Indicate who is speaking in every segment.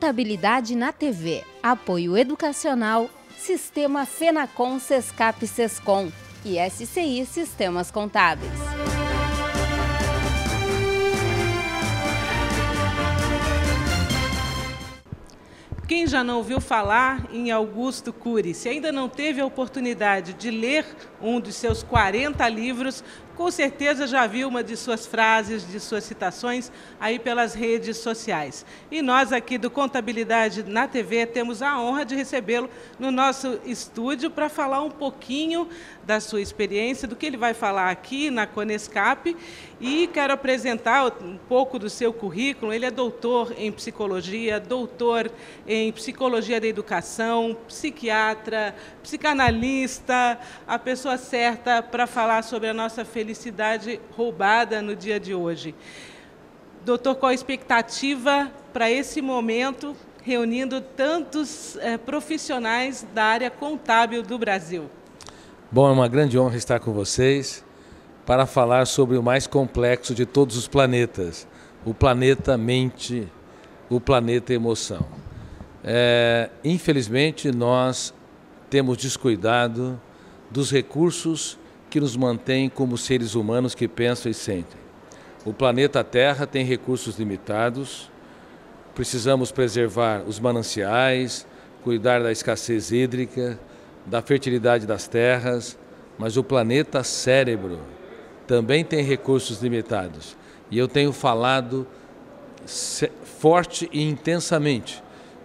Speaker 1: Contabilidade na TV. Apoio Educacional. Sistema Fenacon, Sescap, Sescom e SCI Sistemas Contábeis. Quem já não ouviu falar em Augusto Cury, se ainda não teve a oportunidade de ler um dos seus 40 livros, com certeza já viu uma de suas frases, de suas citações aí pelas redes sociais. E nós aqui do Contabilidade na TV temos a honra de recebê-lo no nosso estúdio para falar um pouquinho da sua experiência, do que ele vai falar aqui na Conescap. E quero apresentar um pouco do seu currículo. Ele é doutor em psicologia, doutor em psicologia da educação, psiquiatra, psicanalista, a pessoa pessoa certa para falar sobre a nossa felicidade roubada no dia de hoje. Doutor, qual a expectativa para esse momento, reunindo tantos eh, profissionais da área contábil do Brasil?
Speaker 2: Bom, é uma grande honra estar com vocês para falar sobre o mais complexo de todos os planetas: o planeta mente, o planeta emoção. É, infelizmente, nós temos descuidado dos recursos que nos mantêm como seres humanos que pensam e sentem. O planeta Terra tem recursos limitados, precisamos preservar os mananciais, cuidar da escassez hídrica, da fertilidade das terras, mas o planeta cérebro também tem recursos limitados. E eu tenho falado forte e intensamente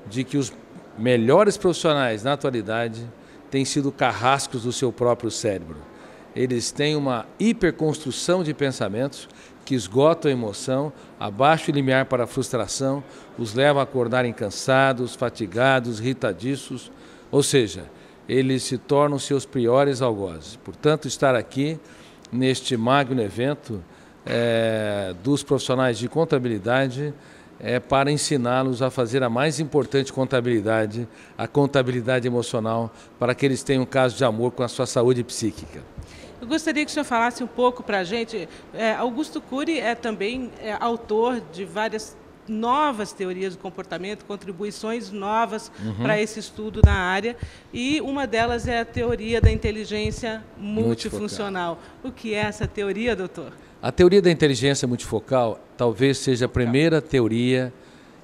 Speaker 2: de que os melhores profissionais na atualidade têm sido carrascos do seu próprio cérebro. Eles têm uma hiperconstrução de pensamentos que esgotam a emoção, abaixam o limiar para a frustração, os levam a acordarem cansados, fatigados, irritadiços, ou seja, eles se tornam seus piores algozes. Portanto, estar aqui neste magno evento é, dos profissionais de contabilidade é para ensiná-los a fazer a mais importante contabilidade, a contabilidade emocional, para que eles tenham um caso de amor com a sua saúde psíquica.
Speaker 1: Eu gostaria que o senhor falasse um pouco para a gente. É, Augusto Cury é também é, autor de várias novas teorias do comportamento, contribuições novas uhum. para esse estudo na área. E uma delas é a teoria da inteligência multifuncional. multifuncional. O que é essa teoria, doutor?
Speaker 2: A teoria da inteligência multifocal talvez seja a primeira teoria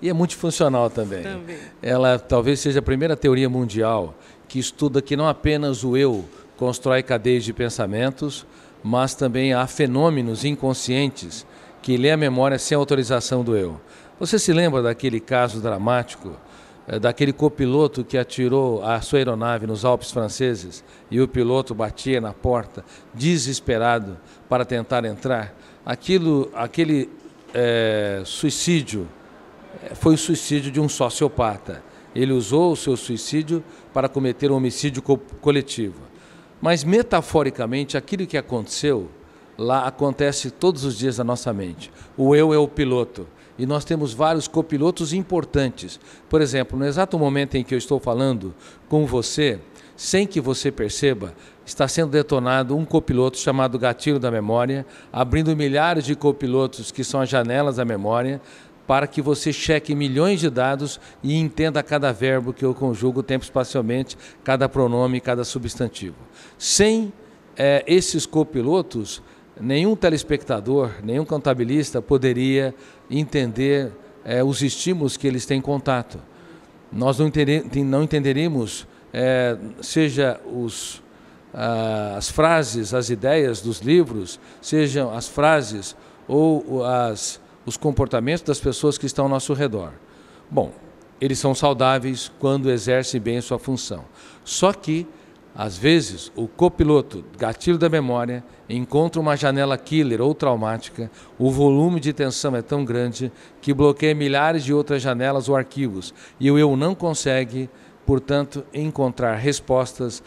Speaker 2: e é multifuncional também. também. Ela talvez seja a primeira teoria mundial que estuda que não apenas o eu constrói cadeias de pensamentos, mas também há fenômenos inconscientes que lê a memória sem autorização do eu. Você se lembra daquele caso dramático eh, daquele copiloto que atirou a sua aeronave nos Alpes franceses e o piloto batia na porta, desesperado, para tentar entrar. Aquilo, aquele é, suicídio eh, foi o suicídio de um sociopata. Ele usou o seu suicídio para cometer um homicídio co coletivo. Mas, metaforicamente, aquilo que aconteceu lá acontece todos os dias na nossa mente. O eu é o piloto e nós temos vários copilotos importantes. Por exemplo, no exato momento em que eu estou falando com você, sem que você perceba, está sendo detonado um copiloto chamado gatilho da memória, abrindo milhares de copilotos que são as janelas da memória, para que você cheque milhões de dados e entenda cada verbo que eu conjugo tempo-espacialmente, cada pronome, cada substantivo. Sem é, esses copilotos, nenhum telespectador, nenhum contabilista poderia entender é, os estímulos que eles têm contato. Nós não, entender, não entenderíamos, é, seja os, ah, as frases, as ideias dos livros, sejam as frases ou as, os comportamentos das pessoas que estão ao nosso redor. Bom, eles são saudáveis quando exercem bem sua função. Só que às vezes, o copiloto, gatilho da memória, encontra uma janela killer ou traumática, o volume de tensão é tão grande que bloqueia milhares de outras janelas ou arquivos, e o eu não consegue, portanto, encontrar respostas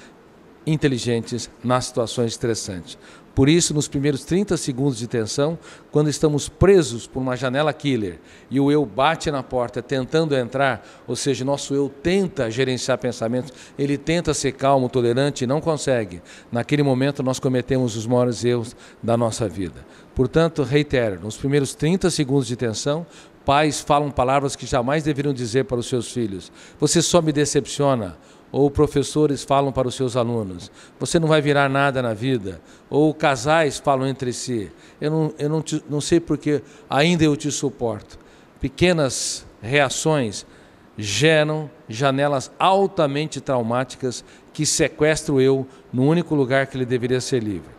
Speaker 2: inteligentes nas situações estressantes. Por isso, nos primeiros 30 segundos de tensão, quando estamos presos por uma janela killer e o eu bate na porta tentando entrar, ou seja, nosso eu tenta gerenciar pensamentos, ele tenta ser calmo, tolerante e não consegue. Naquele momento, nós cometemos os maiores erros da nossa vida. Portanto, reitero, nos primeiros 30 segundos de tensão, pais falam palavras que jamais deveriam dizer para os seus filhos. Você só me decepciona ou professores falam para os seus alunos, você não vai virar nada na vida, ou casais falam entre si, eu não, eu não, te, não sei porque ainda eu te suporto. Pequenas reações geram janelas altamente traumáticas que sequestram o eu no único lugar que ele deveria ser livre.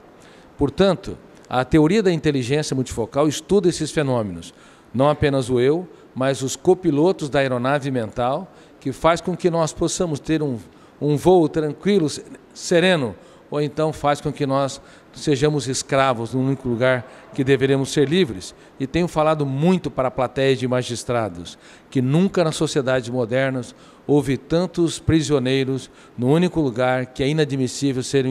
Speaker 2: Portanto, a teoria da inteligência multifocal estuda esses fenômenos, não apenas o eu, mas os copilotos da aeronave mental que faz com que nós possamos ter um, um voo tranquilo, sereno, ou então faz com que nós sejamos escravos no único lugar que deveremos ser livres. E tenho falado muito para plateia de magistrados que nunca nas sociedades modernas houve tantos prisioneiros no único lugar que é inadmissível ser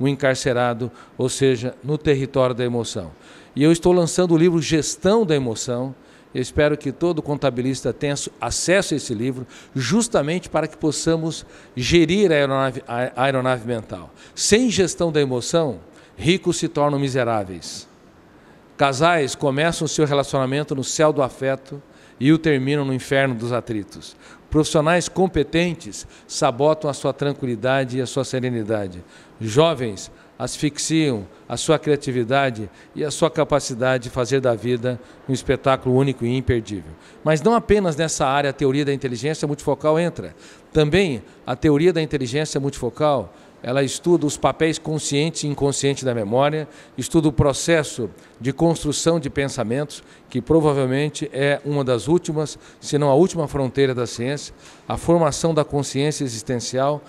Speaker 2: um encarcerado, ou seja, no território da emoção. E eu estou lançando o livro Gestão da Emoção, eu espero que todo contabilista tenha acesso a esse livro, justamente para que possamos gerir a aeronave, a aeronave mental. Sem gestão da emoção, ricos se tornam miseráveis. Casais começam seu relacionamento no céu do afeto e o terminam no inferno dos atritos. Profissionais competentes sabotam a sua tranquilidade e a sua serenidade. Jovens asfixiam a sua criatividade e a sua capacidade de fazer da vida um espetáculo único e imperdível. Mas não apenas nessa área a teoria da inteligência multifocal entra. Também a teoria da inteligência multifocal, ela estuda os papéis consciente e inconsciente da memória, estuda o processo de construção de pensamentos, que provavelmente é uma das últimas, se não a última fronteira da ciência, a formação da consciência existencial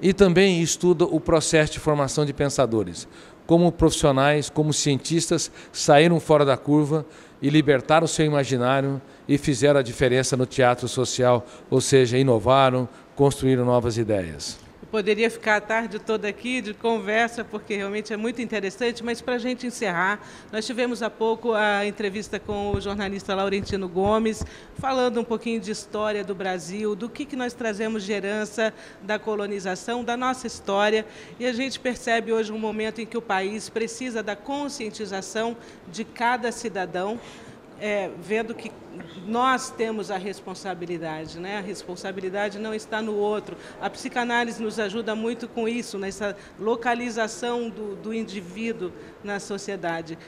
Speaker 2: e também estuda o processo de formação de pensadores. Como profissionais, como cientistas, saíram fora da curva e libertaram seu imaginário e fizeram a diferença no teatro social, ou seja, inovaram, construíram novas ideias
Speaker 1: poderia ficar a tarde toda aqui de conversa, porque realmente é muito interessante, mas para a gente encerrar, nós tivemos há pouco a entrevista com o jornalista Laurentino Gomes, falando um pouquinho de história do Brasil, do que, que nós trazemos de herança da colonização, da nossa história, e a gente percebe hoje um momento em que o país precisa da conscientização de cada cidadão é, vendo que nós temos a responsabilidade, né? A responsabilidade não está no outro. A psicanálise nos ajuda muito com isso, nessa localização do, do indivíduo na sociedade.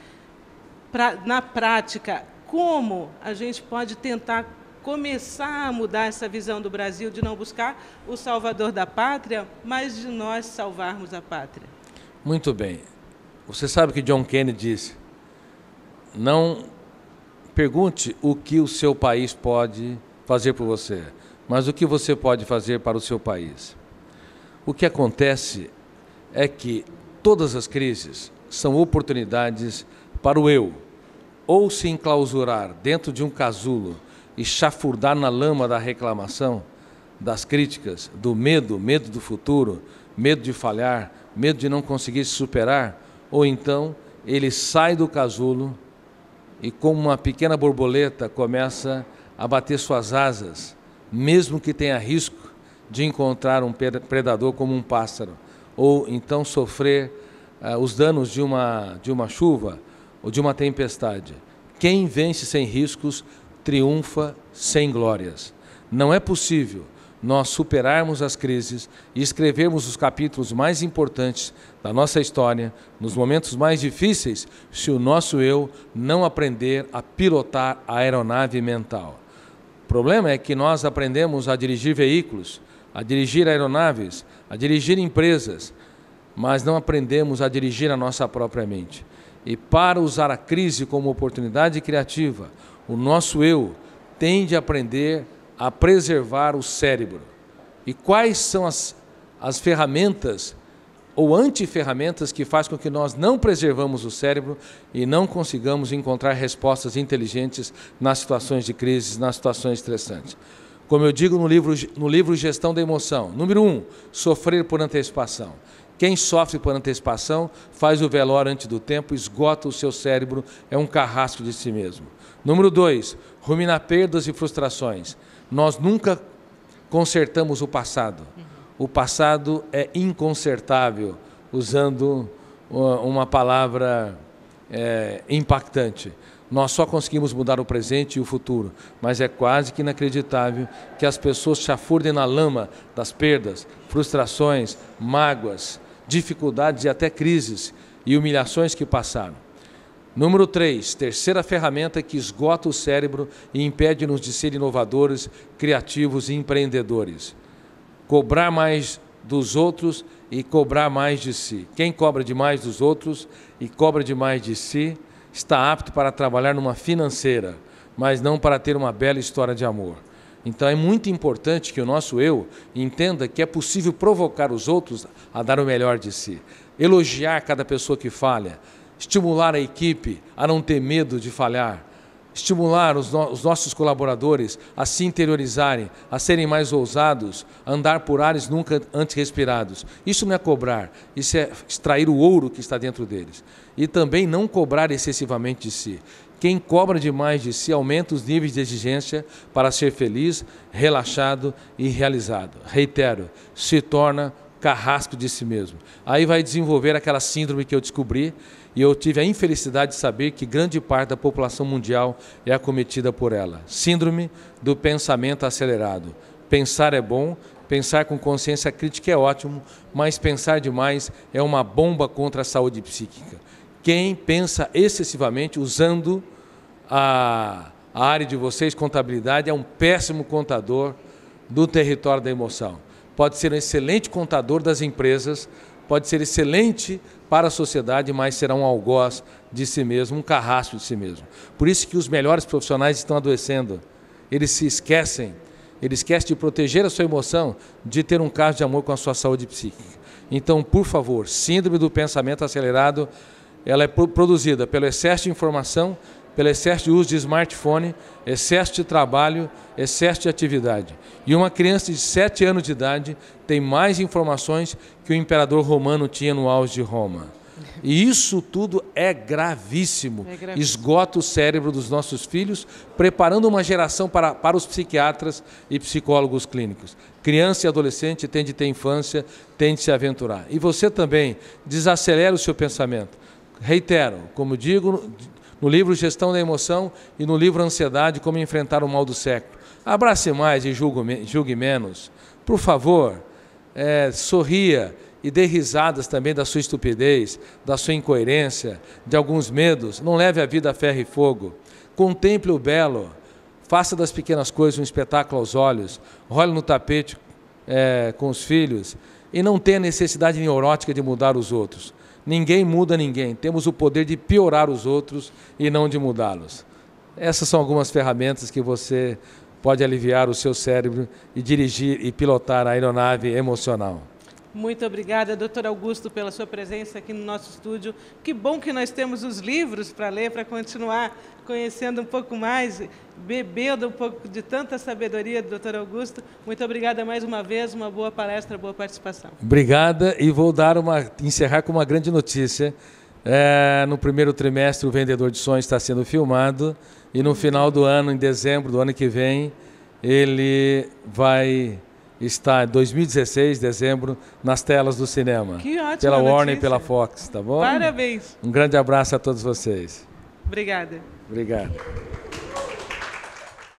Speaker 1: Pra, na prática, como a gente pode tentar começar a mudar essa visão do Brasil de não buscar o salvador da pátria, mas de nós salvarmos a pátria?
Speaker 2: Muito bem. Você sabe que John Kennedy disse: não Pergunte o que o seu país pode fazer por você, mas o que você pode fazer para o seu país. O que acontece é que todas as crises são oportunidades para o eu, ou se enclausurar dentro de um casulo e chafurdar na lama da reclamação, das críticas, do medo, medo do futuro, medo de falhar, medo de não conseguir se superar, ou então ele sai do casulo e, como uma pequena borboleta, começa a bater suas asas, mesmo que tenha risco de encontrar um predador como um pássaro, ou então sofrer uh, os danos de uma, de uma chuva ou de uma tempestade. Quem vence sem riscos triunfa sem glórias. Não é possível nós superarmos as crises e escrevermos os capítulos mais importantes da nossa história nos momentos mais difíceis, se o nosso eu não aprender a pilotar a aeronave mental. O problema é que nós aprendemos a dirigir veículos, a dirigir aeronaves, a dirigir empresas, mas não aprendemos a dirigir a nossa própria mente. E para usar a crise como oportunidade criativa, o nosso eu tende a aprender a a preservar o cérebro? E quais são as, as ferramentas ou antiferramentas que faz com que nós não preservamos o cérebro e não consigamos encontrar respostas inteligentes nas situações de crise, nas situações estressantes? Como eu digo no livro, no livro Gestão da Emoção, número um, sofrer por antecipação. Quem sofre por antecipação faz o velório antes do tempo, esgota o seu cérebro, é um carrasco de si mesmo. Número dois, rumina perdas e frustrações. Nós nunca consertamos o passado. O passado é inconsertável, usando uma palavra é, impactante. Nós só conseguimos mudar o presente e o futuro, mas é quase que inacreditável que as pessoas chafurdem na lama das perdas, frustrações, mágoas, dificuldades e até crises e humilhações que passaram. Número 3, terceira ferramenta que esgota o cérebro e impede-nos de ser inovadores, criativos e empreendedores. Cobrar mais dos outros e cobrar mais de si. Quem cobra demais dos outros e cobra demais de si está apto para trabalhar numa financeira, mas não para ter uma bela história de amor. Então é muito importante que o nosso eu entenda que é possível provocar os outros a dar o melhor de si, elogiar cada pessoa que falha, estimular a equipe a não ter medo de falhar, estimular os, no os nossos colaboradores a se interiorizarem, a serem mais ousados, a andar por ares nunca antes respirados. Isso não é cobrar, isso é extrair o ouro que está dentro deles. E também não cobrar excessivamente de si. Quem cobra demais de si aumenta os níveis de exigência para ser feliz, relaxado e realizado. Reitero, se torna carrasco de si mesmo. Aí vai desenvolver aquela síndrome que eu descobri, e eu tive a infelicidade de saber que grande parte da população mundial é acometida por ela. Síndrome do pensamento acelerado. Pensar é bom, pensar com consciência crítica é ótimo, mas pensar demais é uma bomba contra a saúde psíquica. Quem pensa excessivamente usando a, a área de vocês, contabilidade, é um péssimo contador do território da emoção pode ser um excelente contador das empresas, pode ser excelente para a sociedade, mas será um algoz de si mesmo, um carrasco de si mesmo. Por isso que os melhores profissionais estão adoecendo. Eles se esquecem, eles esquecem de proteger a sua emoção, de ter um caso de amor com a sua saúde psíquica. Então, por favor, síndrome do pensamento acelerado, ela é produzida pelo excesso de informação pelo excesso de uso de smartphone, excesso de trabalho, excesso de atividade. E uma criança de 7 anos de idade tem mais informações que o imperador romano tinha no auge de Roma. E isso tudo é gravíssimo. é gravíssimo. Esgota o cérebro dos nossos filhos, preparando uma geração para, para os psiquiatras e psicólogos clínicos. Criança e adolescente tende de ter infância, tende de se aventurar. E você também desacelera o seu pensamento. Reitero, como digo, no livro Gestão da Emoção e no livro Ansiedade, Como Enfrentar o Mal do Século. Abrace mais e julgue, menos. Por favor, é, sorria e dê risadas também da sua estupidez, da sua incoerência, de alguns medos. Não leve a vida a ferro e fogo. Contemple o belo. Faça das pequenas coisas um espetáculo aos olhos. Role no tapete é, com os filhos. E não tenha necessidade neurótica de mudar os outros. Ninguém muda ninguém. Temos o poder de piorar os outros e não de mudá-los. Essas são algumas ferramentas que você pode aliviar o seu cérebro e dirigir e pilotar a aeronave emocional.
Speaker 1: Muito obrigada, doutor Augusto, pela sua presença aqui no nosso estúdio. Que bom que nós temos os livros para ler, para continuar conhecendo um pouco mais, bebendo um pouco de tanta sabedoria do doutor Augusto. Muito obrigada mais uma vez, uma boa palestra, boa participação.
Speaker 2: Obrigada e vou dar uma, encerrar com uma grande notícia. É, no primeiro trimestre, o Vendedor de Sonhos está sendo filmado e no final do ano, em dezembro do ano que vem, ele vai está em 2016, dezembro, nas telas do cinema. Que ótimo. Pela notícia. Warner e pela Fox, tá bom? Parabéns. Um grande abraço a todos vocês. Obrigada. Obrigado.